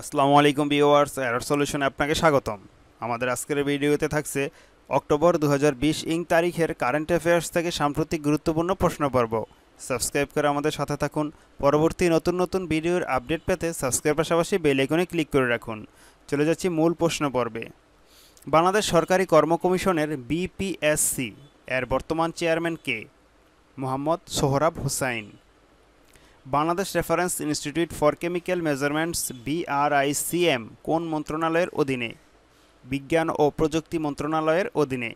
আসসালামু আলাইকুম viewers error solution আপনাকে স্বাগতম আমাদের আজকের ভিডিওতে থাকছে অক্টোবর দু ইং তারিখের কারেন্ট অ্যাফেয়ার্স থেকে সাম্প্রতিক গুরুত্বপূর্ণ প্রশ্ন পর্ব সাবস্ক্রাইব করে আমাদের সাথে থাকুন পরবর্তী নতুন নতুন ভিডিওর আপডেট পেতে সাবস্ক্রাইব পাশাপাশি বেল আইকনে ক্লিক করে রাখুন চলে যাচ্ছি মূল প্রশ্ন পর্বে বাংলাদেশ সরকারি কর্ম কমিশনের বিপিএসসি এর বর্তমান চেয়ারম্যান কে Mohammad Sohrab Hussain Bangladesh reference institute for chemical measurements BRICM কোন মন্ত্রণালয়ের অধীনে বিজ্ঞান ও প্রযুক্তি মন্ত্রণালয়ের অধীনে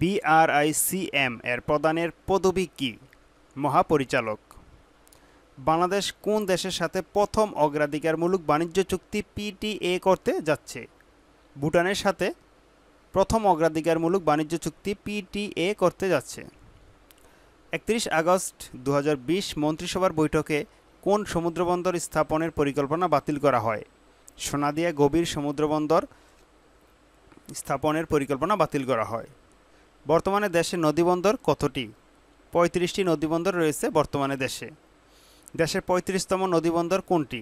বিআরআইসিএম এর প্রদানের পদবি কী মহাপরিচালক বাংলাদেশ কোন দেশের সাথে প্রথম অগ্রাধিকারমূলক বাণিজ্য চুক্তি পিটিএ করতে যাচ্ছে ভুটানের সাথে প্রথম অগ্রাধিকারমূলক বাণিজ্য চুক্তি পিটিএ করতে যাচ্ছে একত্রিশ আগস্ট দু মন্ত্রিসভার বৈঠকে কোন সমুদ্রবন্দর স্থাপনের পরিকল্পনা বাতিল করা হয় সোনাদিয়া গভীর সমুদ্রবন্দর স্থাপনের পরিকল্পনা বাতিল করা হয় বর্তমানে দেশে নদীবন্দর কতটি পঁয়ত্রিশটি নদীবন্দর রয়েছে বর্তমানে দেশে দেশের পঁয়ত্রিশতম নদীবন্দর কোনটি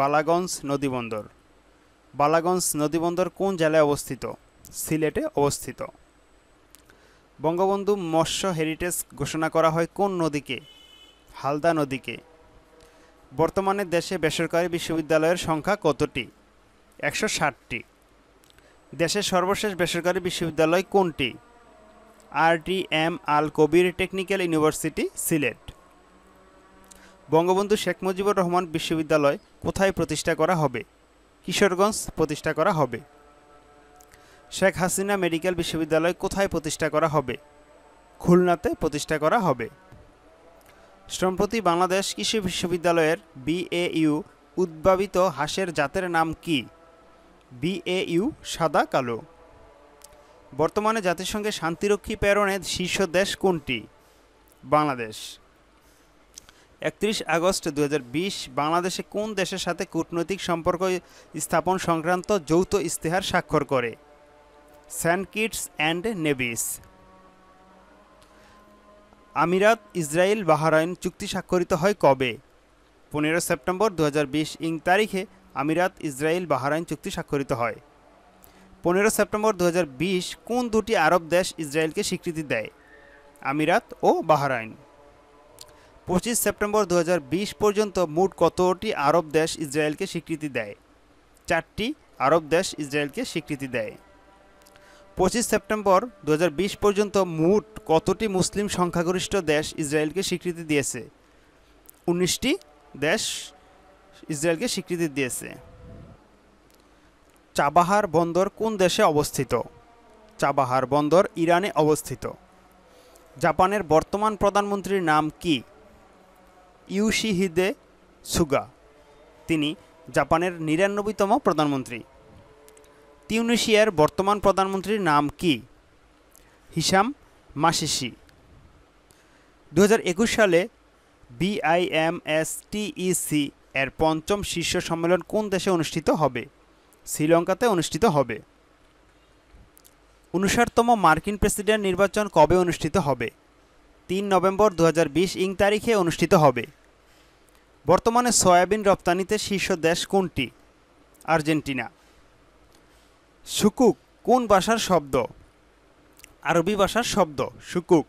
বালাগঞ্জ নদীবন্দর বালাগঞ্জ নদীবন্দর কোন জেলায় অবস্থিত সিলেটে অবস্থিত বঙ্গবন্ধু মৎস্য হেরিটেজ ঘোষণা করা হয় কোন নদীকে হালদা নদীকে বর্তমানে দেশে বেসরকারি বিশ্ববিদ্যালয়ের সংখ্যা কতটি একশো ষাটটি দেশের সর্বশেষ বেসরকারি বিশ্ববিদ্যালয় কোনটি R T M Al Kabir technical university Sylhet Bangabandhu Sheikh Mujibur Rahman বিশ্ববিদ্যালয় কোথায় প্রতিষ্ঠা করা হবে কিশোরগঞ্জ প্রতিষ্ঠা করা হবে শেখ হাসিনা মেডিকেল বিশ্ববিদ্যালয় কোথায় প্রতিষ্ঠা করা হবে খুলনাতে প্রতিষ্ঠা করা হবে সম্প্রতি বাংলাদেশ কৃষি বিশ্ববিদ্যালয়ের বিএইউ উদ্ভাবিত হাঁসের জাতের নাম কি বিএইউ সাদা কালো বর্তমানে জাতিসংঘে শান্তিরক্ষী প্রেরণের শীর্ষ দেশ কোনটি বাংলাদেশ একত্রিশ আগস্ট দু বাংলাদেশে কোন দেশের সাথে কূটনৈতিক সম্পর্ক স্থাপন সংক্রান্ত যৌথ ইস্তেহার স্বাক্ষর করে স্যান্ড স্যানকিটস অ্যান্ড নেভিস আমিরাত ইসরায়েল বাহারাইন চুক্তি স্বাক্ষরিত হয় কবে পনেরো সেপ্টেম্বর দু ইং তারিখে আমিরাত ইসরায়েল বাহারাইন চুক্তি স্বাক্ষরিত হয় পনেরো সেপ্টেম্বর দু কোন দুটি আরব দেশ ইসরায়েলকে স্বীকৃতি দেয় আমিরাত ও বাহারাইন পঁচিশ সেপ্টেম্বর দু পর্যন্ত মোট কতটি আরব দেশ ইসরায়েলকে স্বীকৃতি দেয় চারটি আরব দেশ ইসরায়েলকে স্বীকৃতি দেয় পঁচিশ সেপ্টেম্বর দু পর্যন্ত মোট কতটি মুসলিম সংখ্যাগরিষ্ঠ দেশ ইসরায়েলকে স্বীকৃতি দিয়েছে উনিশটি দেশ ইসরায়েলকে স্বীকৃতি দিয়েছে চাবাহার বন্দর কোন দেশে অবস্থিত চাবাহার বন্দর ইরানে অবস্থিত জাপানের বর্তমান প্রধানমন্ত্রীর নাম কি ইউশিহিদে সুগা তিনি জাপানের নিরানব্বইতম প্রধানমন্ত্রী তিউনিশিয়ার বর্তমান প্রধানমন্ত্রীর নাম কি হিসাম মাসিসি দু সালে বিআইএমএসটিইসি এর পঞ্চম শীর্ষ সম্মেলন কোন দেশে অনুষ্ঠিত হবে শ্রীলঙ্কাতে অনুষ্ঠিত হবে উনষাটতম মার্কিন প্রেসিডেন্ট নির্বাচন কবে অনুষ্ঠিত হবে তিন নভেম্বর দু ইং তারিখে অনুষ্ঠিত হবে বর্তমানে সয়াবিন রপ্তানিতে শীর্ষ দেশ কোনটি আর্জেন্টিনা সুকুক কোন ভাষার শব্দ আরবি ভাষার শব্দ সুকুক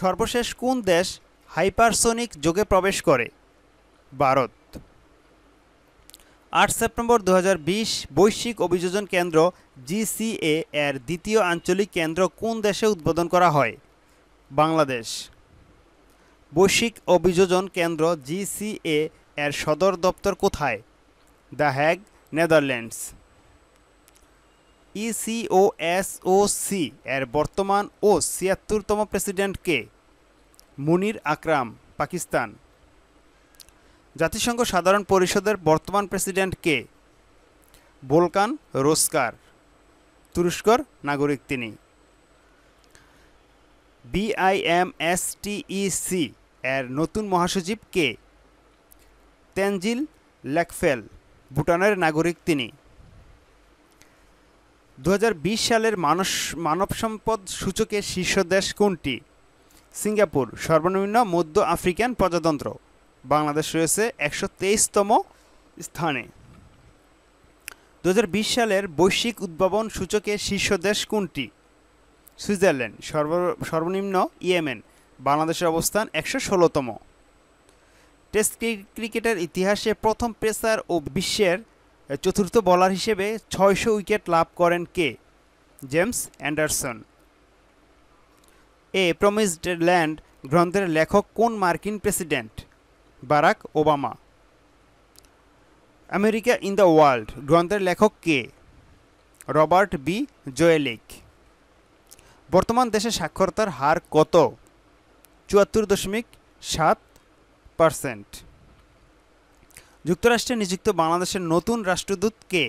সর্বশেষ কোন দেশ হাইপারসোনিক যোগে প্রবেশ করে ভারত আট সেপ্টেম্বর দু বৈশ্বিক অভিযোজন কেন্দ্র জিসিএ এর দ্বিতীয় আঞ্চলিক কেন্দ্র কোন দেশে উদ্বোধন করা হয় বাংলাদেশ বৈশ্বিক অভিযোজন কেন্দ্র জিসিএ এর সদর দপ্তর কোথায় the Hague Netherlands ECOSOC e এর বর্তমান ও ছিয়াত্তরতম প্রেসিডেন্ট কে মুনির আকরাম পাকিস্তান জাতিসংঘ সাধারণ পরিষদের বর্তমান প্রেসিডেন্ট কে বোলকান রোস্কার তুরস্কর নাগরিক তিনি বিআইএমএসটিইসি e এর নতুন মহাসচিব কে তেনজিল লেকফেল ভুটানের নাগরিক তিনি দু সালের মানস মানব সম্পদ সূচকে শীর্ষ দেশ কোনটি সিঙ্গাপুর সর্বনিম্ন মধ্য আফ্রিকান প্রজাতন্ত্র বাংলাদেশ রয়েছে একশো তেইশতম স্থানে দু সালের বৈশ্বিক উদ্ভাবন সূচকে শীর্ষ দেশ কোনটি সুইজারল্যান্ড সর্ব সর্বনিম্ন ইয়েমেন বাংলাদেশের অবস্থান একশো ষোলোতম টেস্ট ক্রিকেটের ইতিহাসে প্রথম পেসার ও বিশ্বের চতুর্থ বলার হিসেবে ছয়শো উইকেট লাভ করেন কে James Anderson a promised land গ্রন্থের লেখক কোন মার্কিন president Barack Obama America in the world গ্রন্থের লেখক কে রবার্ট বি জোয়েলিক বর্তমান দেশে সাক্ষরতার হার কত চুয়াত্তর দশমিক সাত পারসেন্ট যুক্তরাষ্ট্রে নিযুক্ত বাংলাদেশের নতুন রাষ্ট্রদূত কে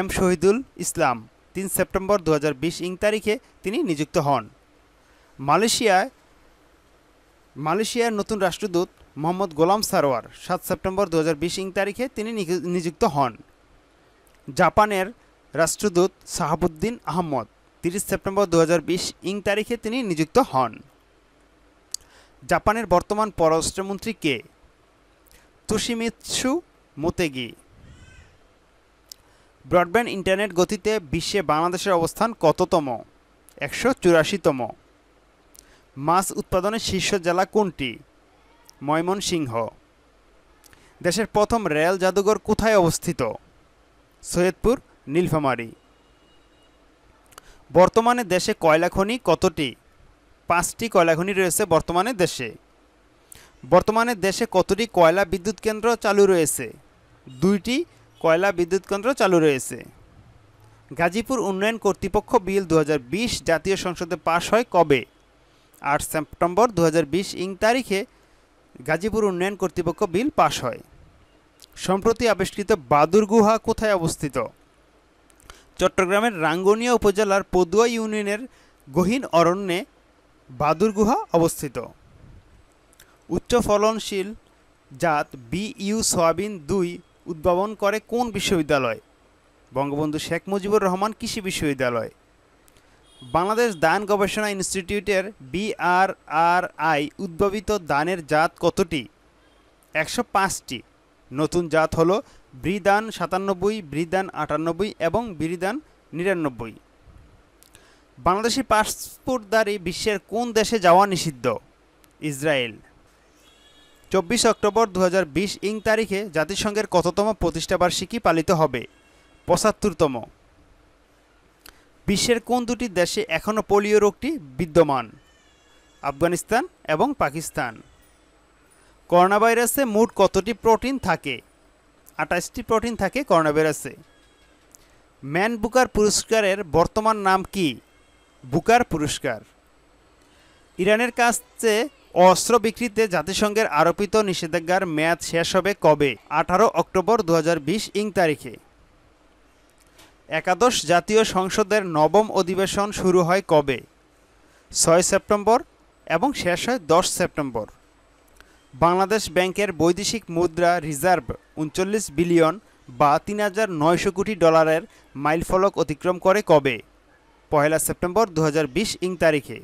এম শহীদুল ইসলাম তিন সেপ্টেম্বর দু ইং তারিখে তিনি নিযুক্ত হন মালয়েশিয়ায় মালয়েশিয়ার নতুন রাষ্ট্রদূত মোহাম্মদ গোলাম সারোয়ার সাত সেপ্টেম্বর দু ইং তারিখে তিনি নিযুক্ত হন জাপানের রাষ্ট্রদূত শাহাবুদ্দিন আহমদ তিরিশ সেপ্টেম্বর দু ইং তারিখে তিনি নিযুক্ত হন জাপানের বর্তমান পররাষ্ট্রমন্ত্রী কে তোশিমিৎসু মোতেগি ব্রডব্যান্ড ইন্টারনেট গতিতে বিশ্বে বাংলাদেশের অবস্থান কততম একশো চুরাশিতম মাছ উৎপাদনের শীর্ষ জেলা কোনটি ময়মনসিংহ দেশের প্রথম রেল জাদুঘর কোথায় অবস্থিত সৈয়দপুর নীলফামারি বর্তমানে দেশে কয়লা খনি কতটি পাঁচটি কয়লা খনি রয়েছে বর্তমানে দেশে বর্তমানে দেশে কতটি কয়লা বিদ্যুৎ কেন্দ্র চালু রয়েছে দুইটি কয়লা বিদ্যুৎ কেন্দ্র চালু রয়েছে গাজীপুর উন্নয়ন কর্তৃপক্ষ বিল দু জাতীয় সংসদে পাশ হয় কবে আট সেপ্টেম্বর দু ইং তারিখে গাজীপুর উন্নয়ন কর্তৃপক্ষ বিল পাশ হয় সম্প্রতি আবিষ্কৃত বাদুর গুহা কোথায় অবস্থিত চট্টগ্রামের রাঙ্গনিয়া উপজেলার পদুয়া ইউনিয়নের গহীন অরণ্যে বাদুর গুহা অবস্থিত উচ্চ ফলনশীল জাত বিইউ সয়াবিন দুই উদ্ভাবন করে কোন বিশ্ববিদ্যালয় বঙ্গবন্ধু শেখ মুজিবুর রহমান কৃষি বিশ্ববিদ্যালয় বাংলাদেশ দান গবেষণা ইনস্টিটিউটের বিআরআরআই উদ্ভাবিত দানের জাত কতটি একশো পাঁচটি নতুন জাত হল ব্রিদান সাতানব্বই ব্রিদান আটানব্বই এবং ব্রিদান নিরানব্বই বাংলাদেশি পাসপোর্টদারী বিশ্বের কোন দেশে যাওয়া নিষিদ্ধ ইসরায়েল চব্বিশে অক্টোবর দু ইং তারিখে জাতিসংঘের কততম প্রতিষ্ঠাবার্ষিকী পালিত হবে পঁচাত্তরতম বিশ্বের কোন দুটি দেশে এখনও পোলিও রোগটি বিদ্যমান আফগানিস্তান এবং পাকিস্তান করোনা ভাইরাসে মোট কতটি প্রোটিন থাকে আঠাশটি প্রোটিন থাকে করোনা ভাইরাসে ম্যান বুকার পুরস্কারের বর্তমান নাম কি বুকার পুরস্কার ইরানের কাছে অস্ত্র বিক্রিতে জাতিসংঘের আরোপিত নিষেধাজ্ঞার মেয়াদ শেষ হবে কবে আঠারো অক্টোবর দু ইং তারিখে একাদশ জাতীয় সংসদের নবম অধিবেশন শুরু হয় কবে ছয় সেপ্টেম্বর এবং শেষ হয় দশ সেপ্টেম্বর বাংলাদেশ ব্যাংকের বৈদেশিক মুদ্রা রিজার্ভ উনচল্লিশ বিলিয়ন বা তিন হাজার নয়শো কোটি ডলারের মাইলফলক অতিক্রম করে কবে পহেলা সেপ্টেম্বর দু ইং তারিখে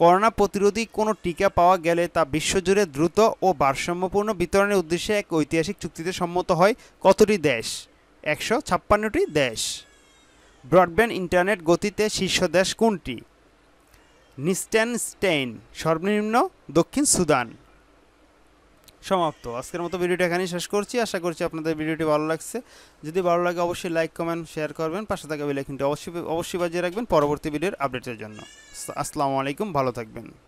করোনা প্রতিরোধী কোনো টিকা পাওয়া গেলে তা বিশ্বজুড়ে দ্রুত ও ভারসাম্যপূর্ণ বিতরণের উদ্দেশ্যে এক ঐতিহাসিক চুক্তিতে সম্মত হয় কতটি দেশ একশো ছাপ্পান্নটি দেশ ব্রডব্যান্ড ইন্টারনেট গতিতে শীর্ষ দেশ কোনটি স্টেইন সর্বনিম্ন দক্ষিণ সুদান সমাপ্ত আজকের মতো ভিডিওটা এখানেই শেষ করছি আশা করছি আপনাদের ভিডিওটি ভালো লাগছে যদি ভালো লাগে অবশ্যই লাইক কমেন্ট শেয়ার করবেন পাশে থাকা বেলাইকনটি অবশ্যই অবশ্যই বাজিয়ে রাখবেন পরবর্তী ভিডিওর আপডেটের জন্য আসসালামু আলাইকুম ভালো থাকবেন